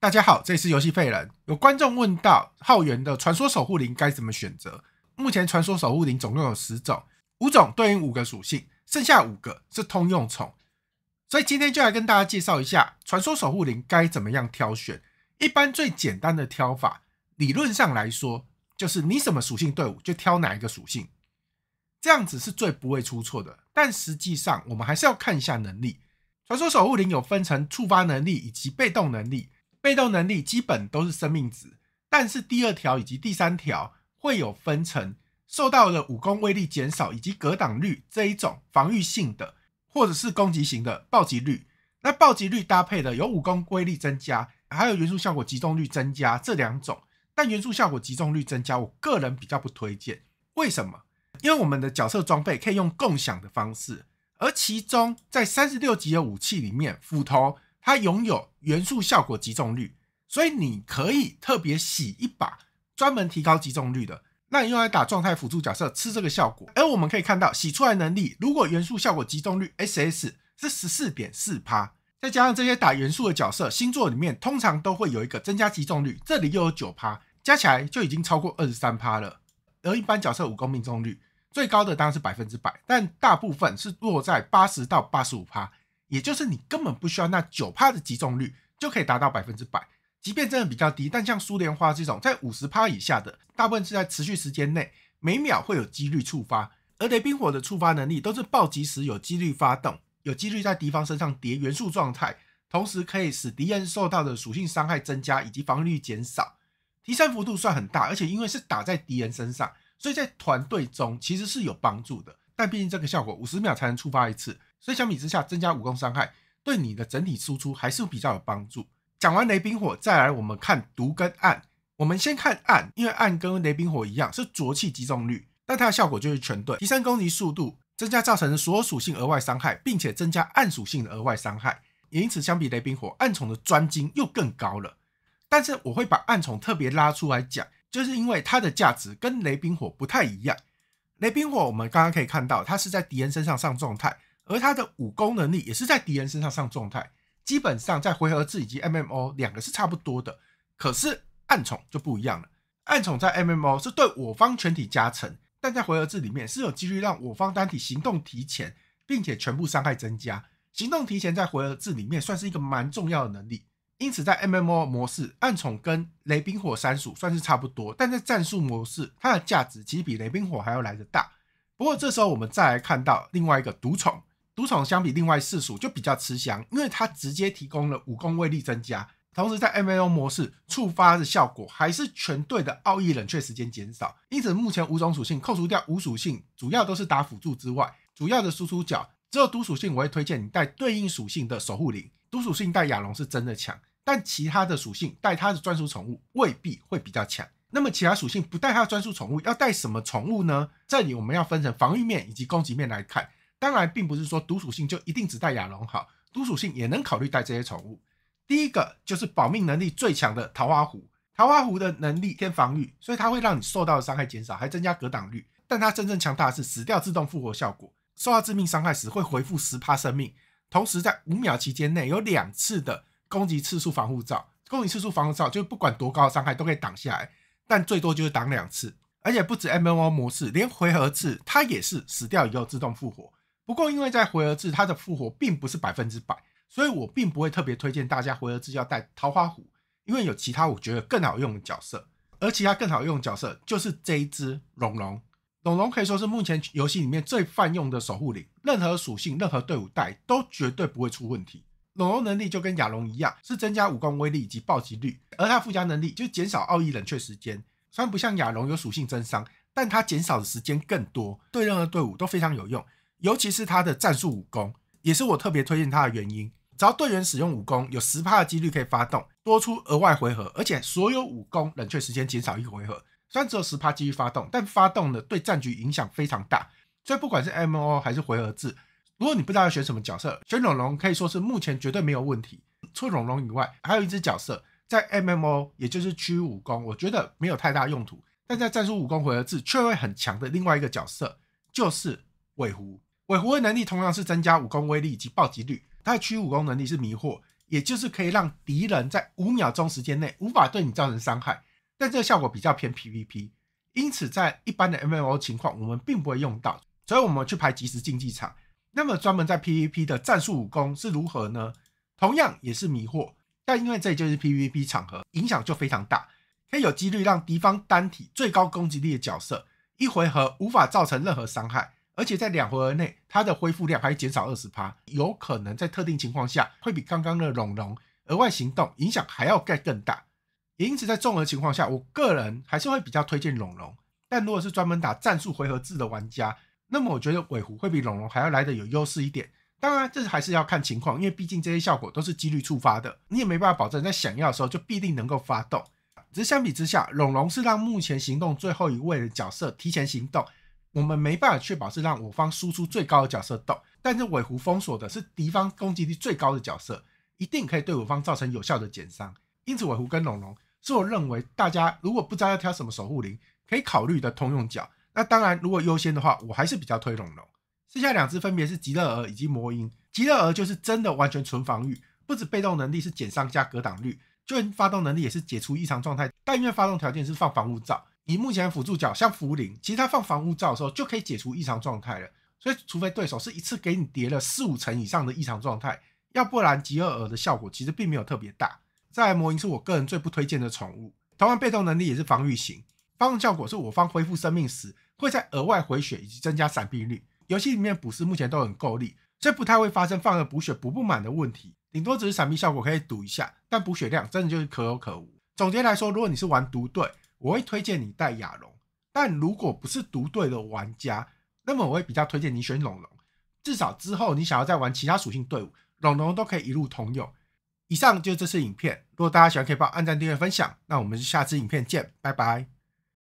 大家好，这里是游戏废人。有观众问到浩源的传说守护灵该怎么选择？目前传说守护灵总共有十种，五种对应五个属性，剩下五个是通用宠。所以今天就来跟大家介绍一下传说守护灵该怎么样挑选。一般最简单的挑法，理论上来说就是你什么属性队伍就挑哪一个属性，这样子是最不会出错的。但实际上我们还是要看一下能力。传说守护灵有分成触发能力以及被动能力。被动能力基本都是生命值，但是第二条以及第三条会有分成，受到的武功威力减少以及格挡率这一种防御性的，或者是攻击型的暴击率。那暴击率搭配的有武功威力增加，还有元素效果集中率增加这两种。但元素效果集中率增加，我个人比较不推荐。为什么？因为我们的角色装备可以用共享的方式，而其中在三十六级的武器里面，斧头。它拥有元素效果集中率，所以你可以特别洗一把专门提高集中率的，那你用来打状态辅助角色吃这个效果。而我们可以看到，洗出来能力如果元素效果集中率 S S 是十四点四趴，再加上这些打元素的角色星座里面通常都会有一个增加集中率，这里又有九趴，加起来就已经超过二十三趴了。而一般角色武功命中率最高的当然是百分之百，但大部分是落在八十到八十五趴。也就是你根本不需要那九趴的集中率就可以达到百分之百，即便真的比较低，但像苏联花这种在五十趴以下的，大部分是在持续时间内每秒会有几率触发。而雷冰火的触发能力都是暴击时有几率发动，有几率在敌方身上叠元素状态，同时可以使敌人受到的属性伤害增加以及防御力减少，提升幅度算很大，而且因为是打在敌人身上，所以在团队中其实是有帮助的。但毕竟这个效果五十秒才能触发一次。所以相比之下，增加武功伤害对你的整体输出还是比较有帮助。讲完雷冰火，再来我们看毒跟暗。我们先看暗，因为暗跟雷冰火一样是浊气集中率，但它的效果就是全盾、提升攻击速度、增加造成所有属性额外伤害，并且增加暗属性的额外伤害。也因此相比雷冰火，暗宠的专精又更高了。但是我会把暗宠特别拉出来讲，就是因为它的价值跟雷冰火不太一样。雷冰火我们刚刚可以看到，它是在敌人身上上状态。而他的武功能力也是在敌人身上上状态，基本上在回合制以及 MMO 两个是差不多的，可是暗宠就不一样了。暗宠在 MMO 是对我方全体加成，但在回合制里面是有几率让我方单体行动提前，并且全部伤害增加。行动提前在回合制里面算是一个蛮重要的能力，因此在 MMO 模式，暗宠跟雷冰火三属算是差不多，但在战术模式，它的价值其实比雷冰火还要来的大。不过这时候我们再来看到另外一个独宠。毒宠相比另外四属就比较吃香，因为它直接提供了五攻威力增加，同时在 MLO 模式触发的效果还是全队的奥义冷却时间减少。因此目前五种属性扣除掉无属性，主要都是打辅助之外，主要的输出角只有毒属性。我会推荐你带对应属性的守护灵，毒属性带亚龙是真的强，但其他的属性带它的专属宠物未必会比较强。那么其他属性不带它的专属宠物，要带什么宠物呢？这里我们要分成防御面以及攻击面来看。当然，并不是说毒属性就一定只带亚龙好，毒属性也能考虑带这些宠物。第一个就是保命能力最强的桃花狐。桃花狐的能力偏防御，所以它会让你受到的伤害减少，还增加格挡率。但它真正强大的是死掉自动复活效果，受到致命伤害时会回复十趴生命，同时在五秒期间内有两次的攻击次数防护罩，攻击次数防护罩就不管多高的伤害都可以挡下来，但最多就是挡两次。而且不止 M M O 模式，连回合制它也是死掉以后自动复活。不过，因为在回合制，它的复活并不是百分之百，所以我并不会特别推荐大家回合制要带桃花虎，因为有其他我觉得更好用的角色，而其他更好用的角色就是这一只龙龙。龙龙可以说是目前游戏里面最泛用的守护灵，任何属性、任何队伍带都绝对不会出问题。龙龙能力就跟亚龙一样，是增加武功威力以及暴击率，而它附加能力就减少奥义冷却时间。虽然不像亚龙有属性增伤，但它减少的时间更多，对任何队伍都非常有用。尤其是他的战术武功，也是我特别推荐他的原因。只要队员使用武功，有十趴的几率可以发动，多出额外回合，而且所有武功冷却时间减少一个回合。虽然只有十趴几率发动，但发动的对战局影响非常大。所以不管是 MMO 还是回合制，如果你不知道要选什么角色，选龙龙可以说是目前绝对没有问题。除龙龙以外，还有一只角色在 MMO，也就是域武功，我觉得没有太大用途。但在战术武功回合制却会很强的另外一个角色，就是尾狐。尾狐的能力同样是增加武功威力以及暴击率。它的区武功能力是迷惑，也就是可以让敌人在五秒钟时间内无法对你造成伤害。但这个效果比较偏 PVP，因此在一般的 MMO 情况，我们并不会用到。所以我们去排即时竞技场。那么专门在 PVP 的战术武功是如何呢？同样也是迷惑，但因为这就是 PVP 场合，影响就非常大，可以有几率让敌方单体最高攻击力的角色一回合无法造成任何伤害。而且在两回合内，它的恢复量还减少二十趴，有可能在特定情况下会比刚刚的龙龙额外行动影响还要盖更大。也因此在综合情况下，我个人还是会比较推荐龙龙。但如果是专门打战术回合制的玩家，那么我觉得尾狐会比龙龙还要来的有优势一点。当然，这还是要看情况，因为毕竟这些效果都是几率触发的，你也没办法保证在想要的时候就必定能够发动。只是相比之下，龙龙是让目前行动最后一位的角色提前行动。我们没办法确保是让我方输出最高的角色斗，但是尾狐封锁的是敌方攻击力最高的角色，一定可以对我方造成有效的减伤。因此，尾狐跟龙龙是我认为大家如果不知道要挑什么守护灵，可以考虑的通用角。那当然，如果优先的话，我还是比较推龙龙。剩下两只分别是极乐鹅以及魔音。极乐鹅就是真的完全纯防御，不止被动能力是减伤加格挡率，就连发动能力也是解除异常状态，但因为发动条件是放防护罩。以目前辅助角像茯苓，其实它放防护罩的时候就可以解除异常状态了。所以除非对手是一次给你叠了四五层以上的异常状态，要不然吉厄尔的效果其实并没有特别大。再来魔银是我个人最不推荐的宠物，同样被动能力也是防御型，发动效果是我方恢复生命时会在额外回血以及增加闪避率。游戏里面补师目前都很够力，所以不太会发生放了补血补不满的问题，顶多只是闪避效果可以赌一下，但补血量真的就是可有可无。总结来说，如果你是玩独队。我会推荐你带亚龙，但如果不是独队的玩家，那么我会比较推荐你选龙龙，至少之后你想要再玩其他属性队伍，龙龙都可以一路通用。以上就是这次影片，如果大家喜欢，可以帮按赞、订阅、分享，那我们下次影片见，拜拜。